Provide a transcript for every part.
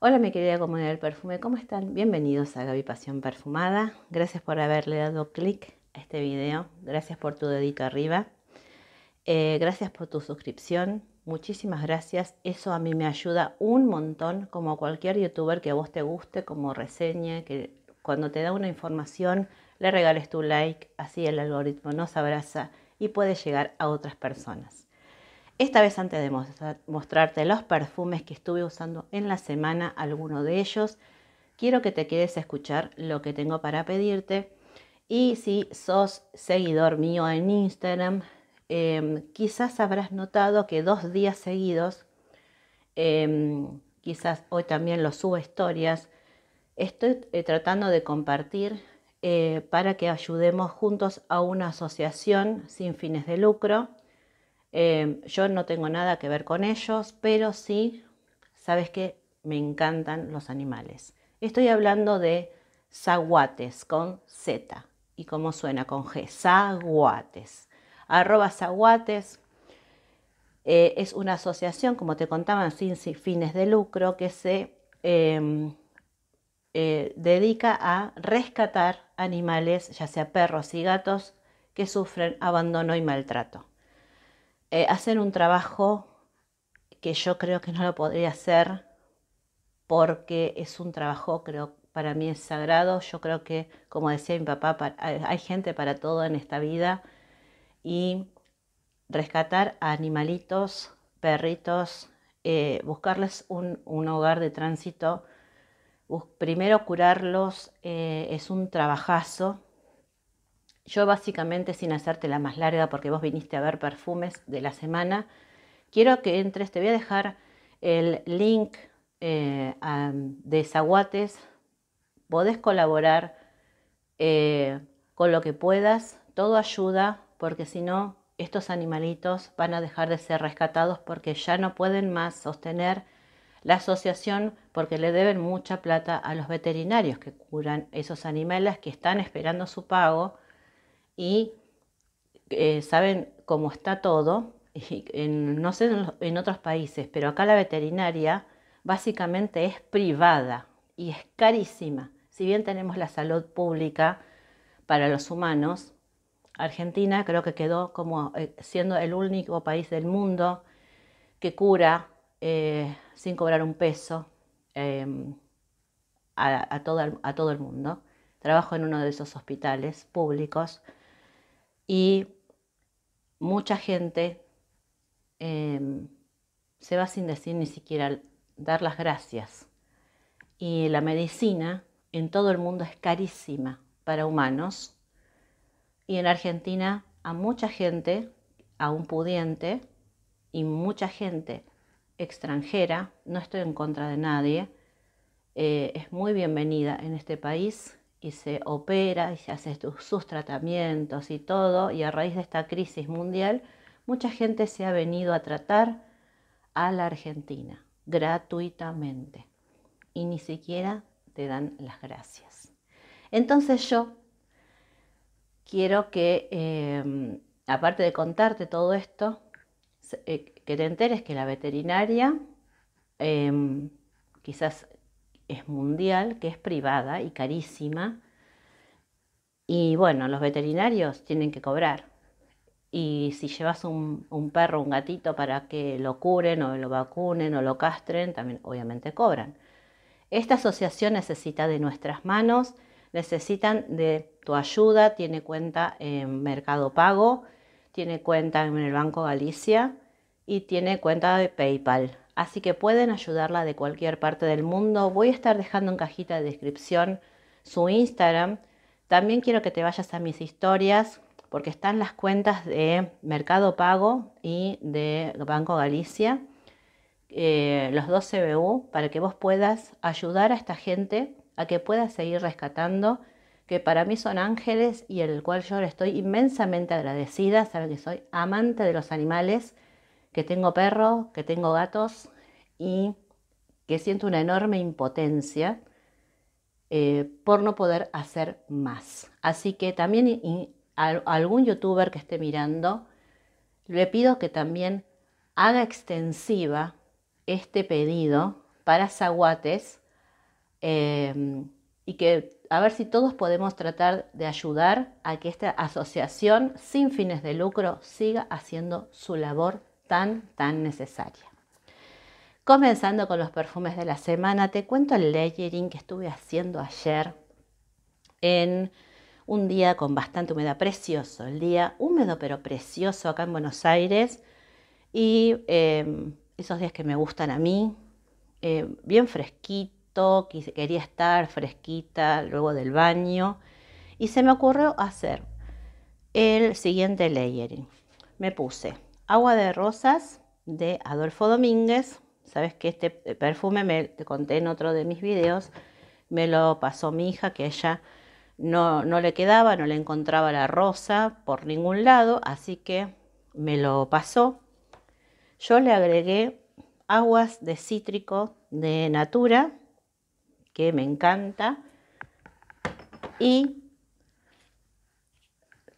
Hola mi querida comunidad del perfume, ¿cómo están? Bienvenidos a Gaby Pasión Perfumada. Gracias por haberle dado clic a este video. Gracias por tu dedito arriba. Eh, gracias por tu suscripción. Muchísimas gracias. Eso a mí me ayuda un montón, como cualquier youtuber que a vos te guste, como reseña, que cuando te da una información le regales tu like, así el algoritmo nos abraza y puede llegar a otras personas. Esta vez antes de mostrarte los perfumes que estuve usando en la semana, alguno de ellos, quiero que te quedes a escuchar lo que tengo para pedirte. Y si sos seguidor mío en Instagram, em, quizás habrás notado que dos días seguidos, em, quizás hoy también lo subo historias, estoy eh, tratando de compartir eh, para que ayudemos juntos a una asociación sin fines de lucro Em, yo no tengo nada que ver con ellos, pero sí, sabes que me encantan los animales. Estoy hablando de zaguates con Z y como suena con G, zaguates. Arroba zaguates eh, es una asociación, como te contaban, sin, fines de lucro que se em, eh, dedica a rescatar animales, ya sea perros y gatos, que sufren abandono y maltrato. Hacer eh, hacen un trabajo que yo creo que no lo podría hacer porque es un trabajo, creo, para mí es sagrado. Yo creo que, como decía mi papá, hay gente para todo en esta vida y rescatar a animalitos, perritos, eh, buscarles un, hogar de tránsito, primero curarlos eh, es un trabajazo yo básicamente, sin hacerte la más larga, porque vos viniste a ver perfumes de la semana, quiero que entres, te voy a dejar el link eh, de Zaguates, podés colaborar eh, con lo que puedas, todo ayuda, porque si no, estos animalitos van a dejar de ser rescatados porque ya no pueden más sostener la asociación porque le deben mucha plata a los veterinarios que curan esos animales que están esperando su pago y eh, saben cómo está todo. no sé en, otros países, pero acá la veterinaria básicamente es privada y es carísima. Si bien tenemos la salud pública para los humanos, Argentina creo que quedó como eh, siendo el único país del mundo que cura eh, sin cobrar un peso em, todo, a todo el mundo. Trabajo en uno de esos hospitales públicos y mucha gente em, se va sin decir ni siquiera dar las gracias. Y la medicina en todo el mundo es carísima para humanos y en Argentina a mucha gente, aún pudiente y mucha gente extranjera, no estoy en contra de nadie, eh, es muy bienvenida en este país y se opera y se hace sus tratamientos y todo, y a raíz de esta crisis mundial, mucha gente se ha venido a tratar a la Argentina gratuitamente y ni siquiera te dan las gracias. Entonces yo quiero que, em, aparte de contarte todo esto, eh, que te enteres que la veterinaria em, quizás es mundial, que es privada y carísima. Y bueno, los veterinarios tienen que cobrar. Y si llevas un, perro, un gatito para que lo curen o lo vacunen o lo castren, también obviamente cobran. Esta asociación necesita de nuestras manos, necesitan de tu ayuda, tiene cuenta en Mercado Pago, tiene cuenta en el Banco Galicia y tiene cuenta de PayPal así que pueden ayudarla de cualquier parte del mundo. Voy a estar dejando en cajita de descripción su Instagram. También quiero que te vayas a mis historias porque están las cuentas de Mercado Pago y de Banco Galicia, eh, los dos CBU, para que vos puedas ayudar a esta gente a que pueda seguir rescatando, que para mí son ángeles y el cual yo le estoy inmensamente agradecida. Saben que soy amante de los animales que tengo perro, que tengo gatos y que siento una enorme impotencia eh, por no poder hacer más. Así que también algún youtuber que esté mirando, le pido que también haga extensiva este pedido para zaguates em, y que a ver si todos podemos tratar de ayudar a que esta asociación sin fines de lucro siga haciendo su labor tan, tan necesaria. Comenzando con los perfumes de la semana, te cuento el layering que estuve haciendo ayer en un día con bastante humedad, precioso, el día húmedo pero precioso acá en Buenos Aires y em, esos días que me gustan a mí, em, bien fresquito, quería estar fresquita luego del baño y se me ocurrió hacer el siguiente layering. Me puse Agua de Rosas de Adolfo Domínguez. Sabes que este perfume, me, te conté en otro de mis videos, me lo pasó mi hija, que ella no, no le quedaba, no le encontraba la rosa por ningún lado, así que me lo pasó. Yo le agregué aguas de cítrico de Natura, que me encanta, y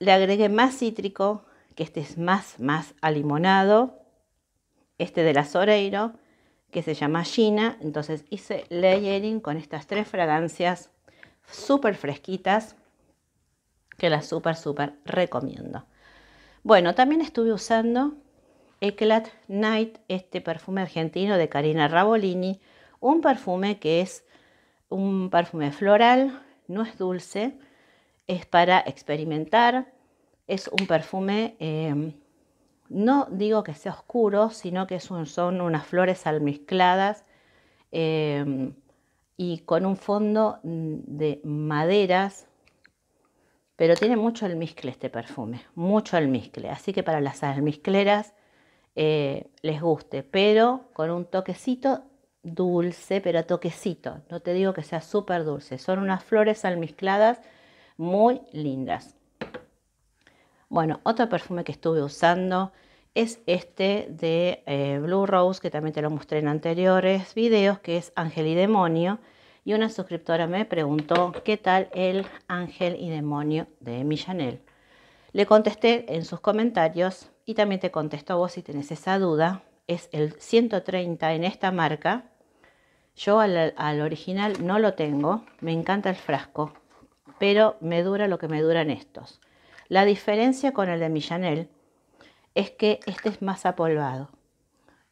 le agregué más cítrico que este es más, más alimonado, este de la Soreiro, que se llama Gina. Entonces hice layering con estas tres fragancias súper fresquitas, que las súper, súper recomiendo. Bueno, también estuve usando Eclat Night, este perfume argentino de Karina Rabolini, un perfume que es un perfume floral, no es dulce, es para experimentar, es un perfume, eh, no digo que sea oscuro, sino que son unas flores almizcladas eh, y con un fondo mm, de maderas, pero tiene mucho almizcle este perfume, mucho almizcle. Así que para las almizcleras eh, les guste, pero con un toquecito dulce, pero toquecito. No te digo que sea súper dulce, son unas flores almizcladas muy lindas. Bueno, otro perfume que estuve usando es este de eh, Blue Rose, que también te lo mostré en anteriores videos, que es Ángel y Demonio. Y una suscriptora me preguntó qué tal el Ángel y Demonio de Chanel. Le contesté en sus comentarios y también te contesto a vos si tenés esa duda. Es el 130 en esta marca. Yo al original no lo tengo, me encanta el frasco, pero me dura lo que me duran estos. La diferencia con el de Millanel es que este es más apolvado.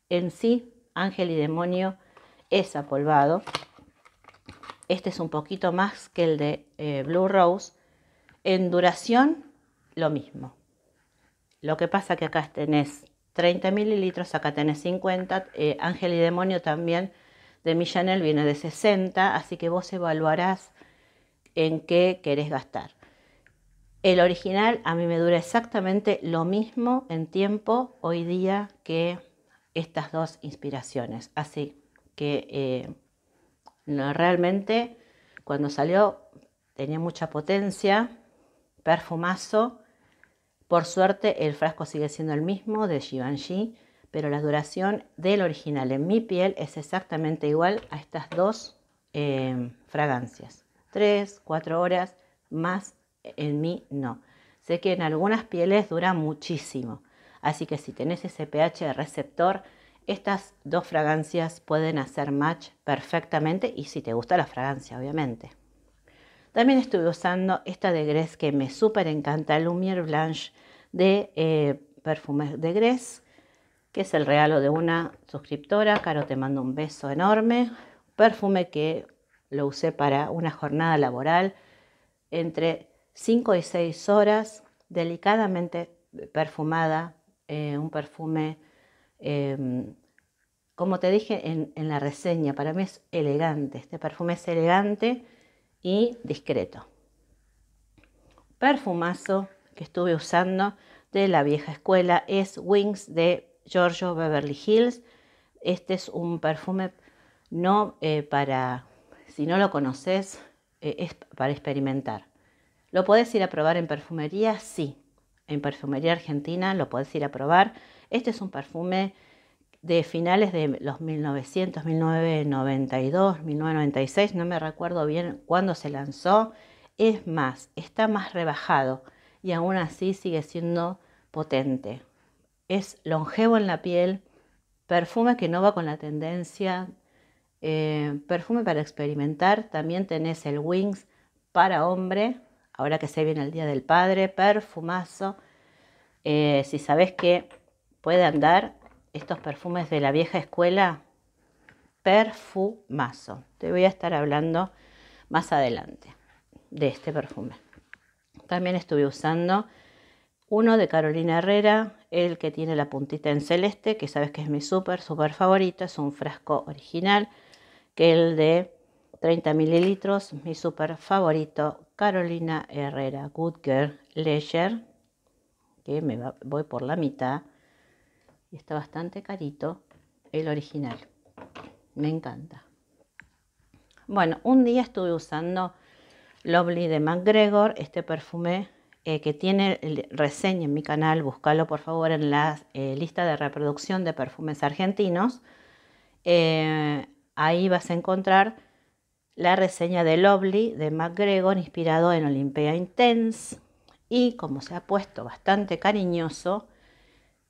En sí, Ángel y Demonio es apolvado. Este es un poquito más que el de eh, Blue Rose. En duración, lo mismo. Lo que pasa que acá tenés 30 mililitros, acá tenés 50. Eh, Ángel y Demonio también de Millanel viene de 60, así que vos evaluarás en qué querés gastar. El original a mí me dura exactamente lo mismo en tiempo hoy día que estas dos inspiraciones. Así que eh, realmente cuando salió tenía mucha potencia, perfumazo. Por suerte el frasco sigue siendo el mismo de Givenchy, pero la duración del original en mi piel es exactamente igual a estas dos eh, fragancias. Tres, cuatro horas más en mí no. Sé que en algunas pieles dura muchísimo, así que si tenés ese pH receptor, estas dos fragancias pueden hacer match perfectamente y si te gusta la fragancia, obviamente. También estuve usando esta de Gress que me súper encanta, Lumière Blanche de perfume eh, Perfumes de Gress, que es el regalo de una suscriptora. Caro, te mando un beso enorme. Perfume que lo usé para una jornada laboral entre 5 y 6 horas, delicadamente perfumada, eh, un perfume, em, como te dije en, la reseña, para mí es elegante, este perfume es elegante y discreto. Perfumazo que estuve usando de la vieja escuela es Wings de Giorgio Beverly Hills. Este es un perfume no eh, para, si no lo conoces, eh, es para experimentar. ¿Lo podés ir a probar en perfumería? Sí. En perfumería argentina lo podés ir a probar. Este es un perfume de finales de los 1900, 1992, 1996, no me recuerdo bien cuándo se lanzó. Es más, está más rebajado y aún así sigue siendo potente. Es longevo en la piel, perfume que no va con la tendencia, eh, perfume para experimentar. También tenés el Wings para hombre, ahora que se viene el Día del Padre, perfumazo. Eh, si sabes que pueden dar estos perfumes de la vieja escuela, perfumazo. Te voy a estar hablando más adelante de este perfume. También estuve usando uno de Carolina Herrera, el que tiene la puntita en celeste, que sabes que es mi súper, súper favorito. Es un frasco original, que el de 30 mililitros, mi súper favorito, Carolina Herrera Good Girl Leisure, que me voy por la mitad, y está bastante carito el original. Me encanta. Bueno, un día estuve usando Lovely de McGregor, este perfume eh, que tiene reseña en mi canal, búscalo por favor en la eh, lista de reproducción de perfumes argentinos. Eh, ahí vas a encontrar la reseña de Lovely de MacGregor inspirado en Olympia Intense y como se ha puesto bastante cariñoso,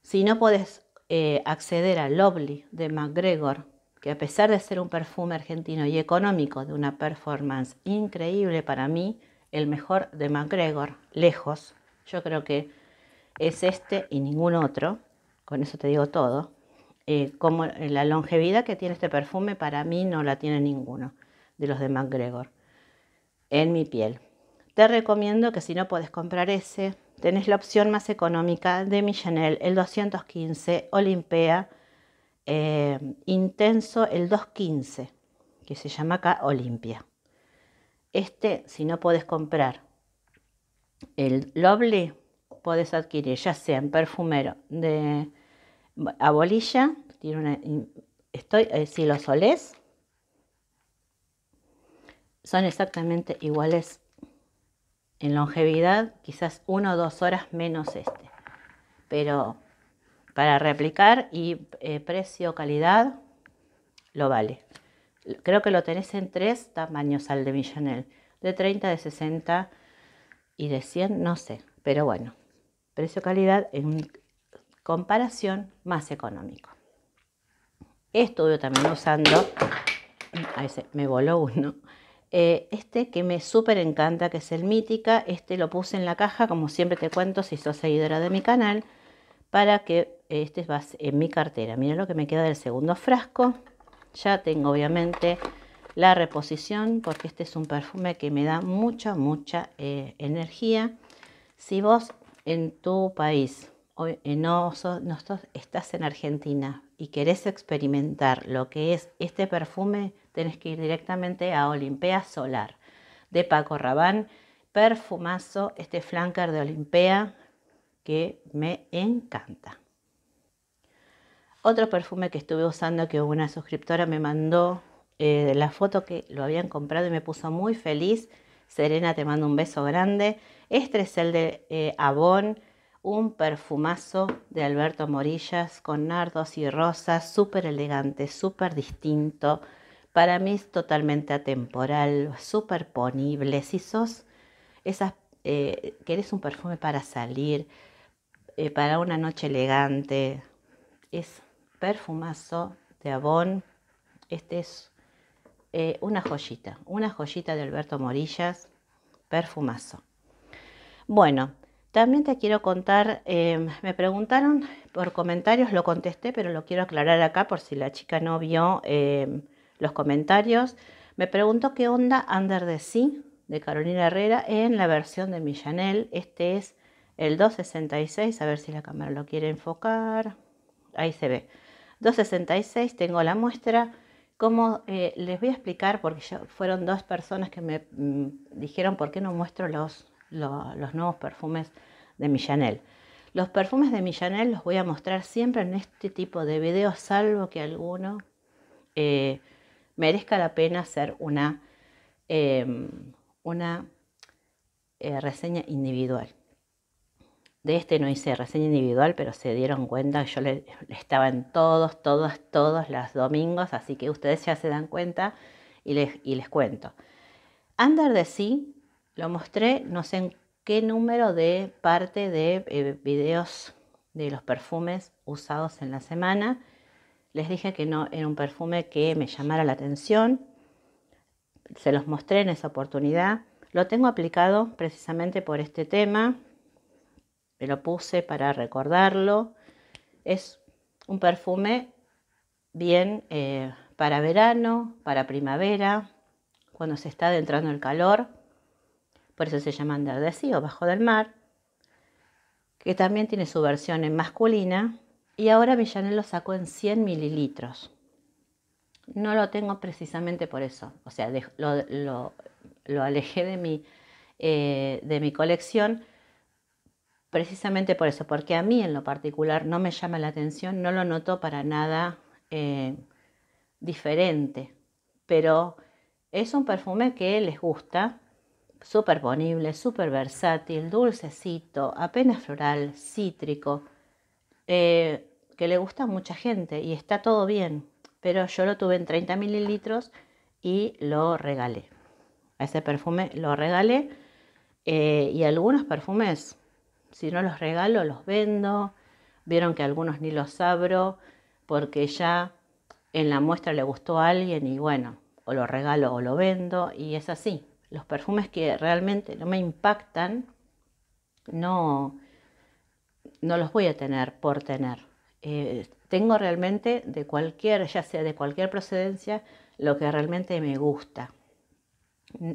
si no podés eh, acceder a Lovely de MacGregor, que a pesar de ser un perfume argentino y económico de una performance increíble para mí, el mejor de MacGregor, lejos, yo creo que es este y ningún otro, con eso te digo todo, eh, como la longevidad que tiene este perfume para mí no la tiene ninguno de los de MacGregor en mi piel. Te recomiendo que si no puedes comprar ese, tenés la opción más económica de mi el 215 Olimpia eh, Intenso, el 215, que se llama acá Olimpia. Este, si no puedes comprar el Lovely, puedes adquirir ya sea en perfumero de a bolilla, tiene una, estoy, eh, si lo solés, son exactamente iguales en longevidad, quizás una o dos horas menos este. Pero para replicar y eh, precio-calidad, lo vale. Creo que lo tenés en tres tamaños al de Millonel. De 30, de 60 y de 100, no sé. Pero bueno, precio-calidad en comparación más económico. Estuve también usando, a ese me voló uno, eh, este que me súper encanta, que es el Mítica. Este lo puse en la caja, como siempre te cuento, si sos seguidora de mi canal, para que eh, este va en mi cartera. Mira lo que me queda del segundo frasco. Ya tengo obviamente la reposición porque este es un perfume que me da mucha, mucha eh, energía. Si vos en tu país no, estás en Argentina y querés experimentar lo que es este perfume, tenés que ir directamente a Olimpia Solar de Paco Rabán. Perfumazo, este flanker de Olimpea que me encanta. Otro perfume que estuve usando que una suscriptora me mandó eh, la foto que lo habían comprado y me puso muy feliz. Serena, te mando un beso grande. Este es el de eh, Avon, un perfumazo de Alberto Morillas con nardos y rosas, súper elegante, súper distinto. Para mí es totalmente atemporal, ponible. Si sos esas, eh, querés un perfume para salir, eh, para una noche elegante, es perfumazo de Avon. Este es eh, una joyita, una joyita de Alberto Morillas, perfumazo. Bueno, también te quiero contar, em, me preguntaron por comentarios, lo contesté, pero lo quiero aclarar acá por si la chica no vio em, los comentarios. Me preguntó qué onda Under the Sea de Carolina Herrera en la versión de Millanel. Este es el 266, a ver si la cámara lo quiere enfocar. Ahí se ve. 266, tengo la muestra. Como eh, les voy a explicar, porque ya fueron dos personas que me mm, dijeron por qué no muestro los, nuevos perfumes de Millanel. Los perfumes de Millanel los voy a mostrar siempre en este tipo de videos, salvo que alguno eh, merezca la pena hacer una, em, una eh, reseña individual. De este no hice reseña individual, pero se dieron cuenta que yo le, estaba en todos, todos todos los domingos, así que ustedes ya se dan cuenta y les, y les cuento. Under de sí lo mostré, no sé en qué número de parte de eh, videos de los perfumes usados en la semana. Les dije que no era un perfume que me llamara la atención. Se los mostré en esa oportunidad. Lo tengo aplicado precisamente por este tema. Me lo puse para recordarlo. Es un perfume bien eh, para verano, para primavera, cuando se está adentrando el calor. Por eso se llama andar o bajo del mar. Que también tiene su versión en masculina y ahora Villanel lo sacó en 100 mililitros. No lo tengo precisamente por eso, o sea, lo, alejé eh, de mi, colección precisamente por eso, porque a mí en lo particular no me llama la atención, no lo noto para nada eh, diferente, pero es un perfume que les gusta, súper ponible, súper versátil, dulcecito, apenas floral, cítrico eh, que le gusta a mucha gente y está todo bien, pero yo lo tuve en 30 mililitros y lo regalé. A ese perfume lo regalé eh, y algunos perfumes, si no los regalo, los vendo. Vieron que algunos ni los abro porque ya en la muestra le gustó a alguien y bueno, o lo regalo o lo vendo y es así. Los perfumes que realmente no me impactan, no, no los voy a tener por tener. Eh, tengo realmente de cualquier, ya sea de cualquier procedencia, lo que realmente me gusta.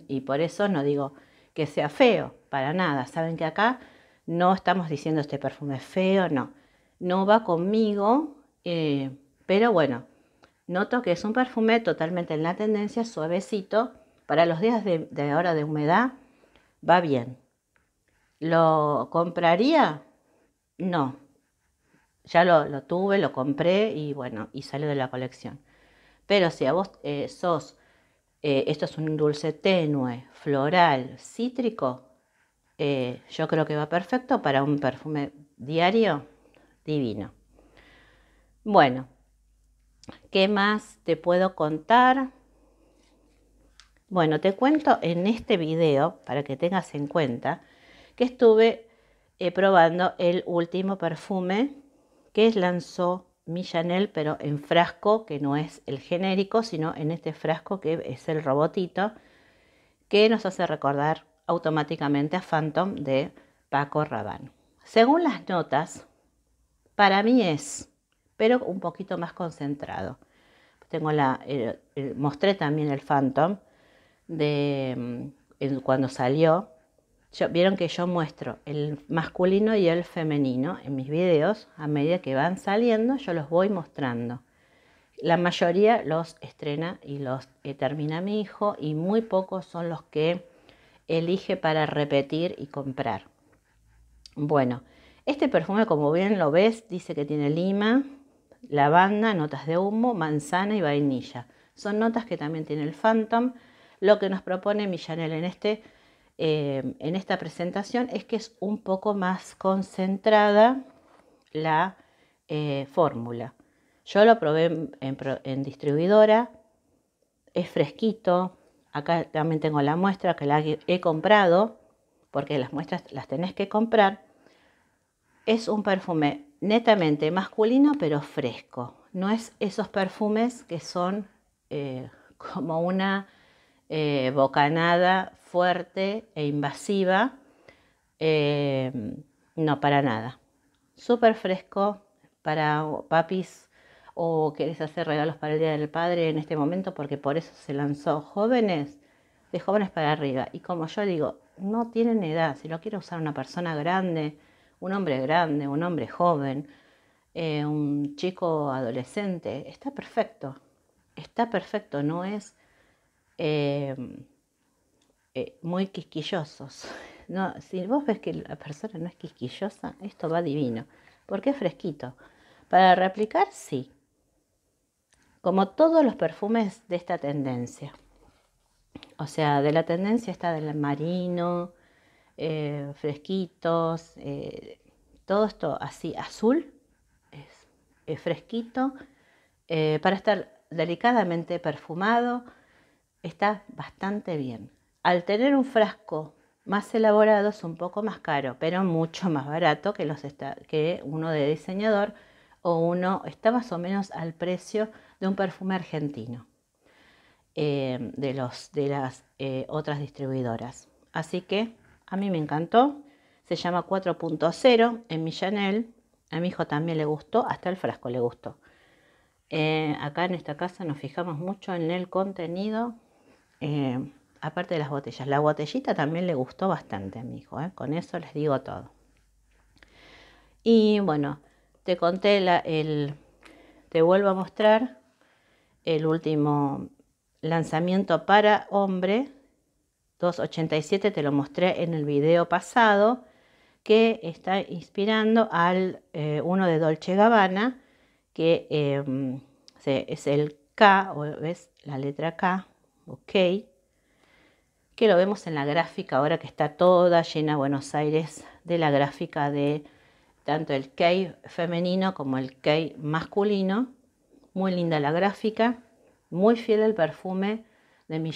Y por eso no digo que sea feo, para nada. Saben que acá no estamos diciendo este perfume es feo, no. No va conmigo, eh, pero bueno, noto que es un perfume totalmente en la tendencia, suavecito. Para los días de, hora de humedad, va bien. ¿Lo compraría? No, ya lo, tuve, lo compré y bueno, y salió de la colección. Pero si a vos eh, sos, eh, esto es un dulce tenue, floral, cítrico, eh, yo creo que va perfecto para un perfume diario divino. Bueno, ¿qué más te puedo contar? Bueno, te cuento en este video, para que tengas en cuenta, que estuve eh, probando el último perfume que lanzó mi pero en frasco, que no es el genérico, sino en este frasco que es el robotito, que nos hace recordar automáticamente a Phantom de Paco Rabanne. Según las notas, para mí es, pero un poquito más concentrado. Tengo la, eh, eh, mostré también el Phantom de mm, cuando salió Vieron que yo muestro el masculino y el femenino en mis videos, a medida que van saliendo, yo los voy mostrando. La mayoría los estrena y los eh, termina mi hijo y muy pocos son los que elige para repetir y comprar. Bueno, este perfume como bien lo ves dice que tiene lima, lavanda, notas de humo, manzana y vainilla. Son notas que también tiene el Phantom, lo que nos propone Millanel en este eh, en esta presentación es que es un poco más concentrada la eh, fórmula. Yo lo probé en, distribuidora, es fresquito, acá también tengo la muestra que la he, comprado, porque las muestras las tenés que comprar. Es un perfume netamente masculino pero fresco. No es esos perfumes que son eh, como una bocanada bocanada fuerte e invasiva. Eh, no, para nada. Súper fresco para papis o querés hacer regalos para el Día del Padre en este momento porque por eso se lanzó jóvenes, de jóvenes para arriba. Y como yo digo, no tienen edad, si lo quiere usar una persona grande, un hombre grande, un hombre joven, eh, un chico adolescente, está perfecto, está perfecto, no es... Eh, eh, muy quisquillosos. No, si vos ves que la persona no es quisquillosa, esto va divino, porque es fresquito. Para replicar, sí. Como todos los perfumes de esta tendencia. O sea, de la tendencia está del marino, eh, fresquitos, eh, todo esto así azul, es, fresquito, para estar delicadamente perfumado, está bastante bien. Al tener un frasco más elaborado es un poco más caro, pero mucho más barato que, uno de diseñador o uno está más o menos al precio de un perfume argentino eh, de, las eh, otras distribuidoras. Así que a mí me encantó, se llama 4.0 en mi Chanel, a mi hijo también le gustó, hasta el frasco le gustó. Eh, acá en esta casa nos fijamos mucho en el contenido aparte de las botellas. La botellita también le gustó bastante a mi hijo, ¿eh? con eso les digo todo. Y bueno, te conté la, el, te vuelvo a mostrar el último lanzamiento para hombre 287, te lo mostré en el video pasado, que está inspirando al eh, uno de Dolce Gabbana, que eh, es el K, o es la letra K, ok, que lo vemos en la gráfica ahora que está toda llena Buenos Aires de la gráfica de tanto el kei femenino como el kei masculino. Muy linda la gráfica, muy fiel el perfume de mi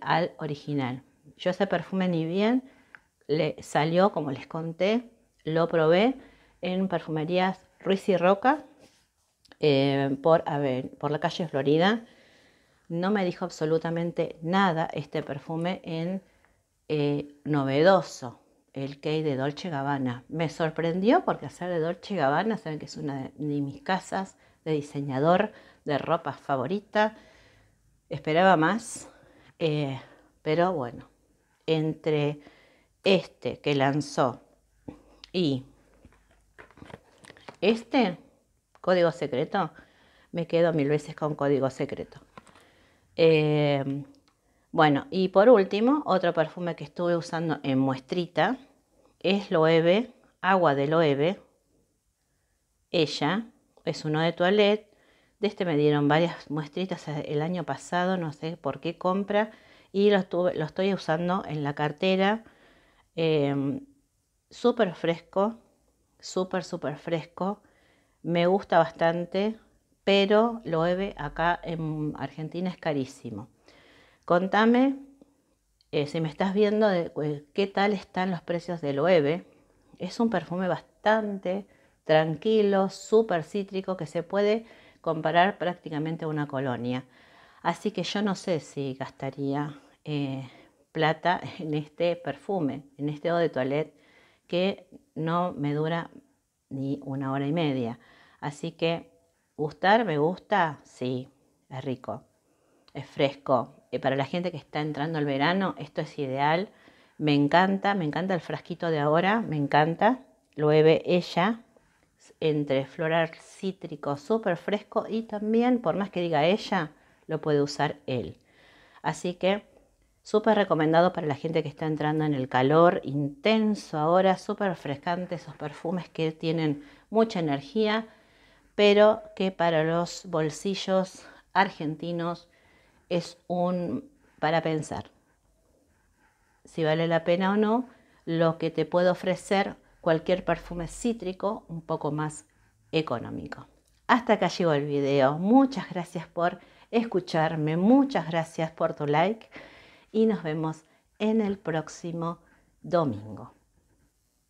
al original. Yo ese perfume ni bien le salió, como les conté, lo probé en perfumerías Ruiz y Roca eh, por la calle Florida no me dijo absolutamente nada este perfume en eh, novedoso, el que de Dolce Gabbana. Me sorprendió porque hacer de Dolce Gabbana, saben que es una de mis casas de diseñador de ropa favorita. Esperaba más, eh, pero bueno, entre este que lanzó y este código secreto, me quedo mil veces con código secreto. Eh, bueno, y por último, otro perfume que estuve usando en muestrita es Loewe, agua de Loewe. Ella es uno de Toilette. De este me dieron varias muestritas el año pasado, no sé por qué compra, y lo, estoy usando en la cartera. super eh, súper fresco, súper, súper fresco. Me gusta bastante, pero lo EVE acá en Argentina es carísimo. Contame, eh, si me estás viendo, qué tal están los precios del OEVE. Es un perfume bastante tranquilo, súper cítrico, que se puede comparar prácticamente a una colonia. Así que yo no sé si gastaría eh, plata en este perfume, en este eau de toilette, que no me dura ni una hora y media. Así que ¿Gustar me gusta? Sí, es rico, es fresco. Y eh, para la gente que está entrando al verano, esto es ideal. Me encanta, me encanta el frasquito de ahora, me encanta. Lo bebe ella, entre floral cítrico súper fresco y también, por más que diga ella, lo puede usar él. Así que súper recomendado para la gente que está entrando en el calor intenso ahora, súper frescante esos perfumes que tienen mucha energía pero que para los bolsillos argentinos es un para pensar si vale la pena o no lo que te puede ofrecer cualquier perfume cítrico un poco más económico. Hasta acá llegó el video. Muchas gracias por escucharme, muchas gracias por tu like y nos vemos en el próximo domingo.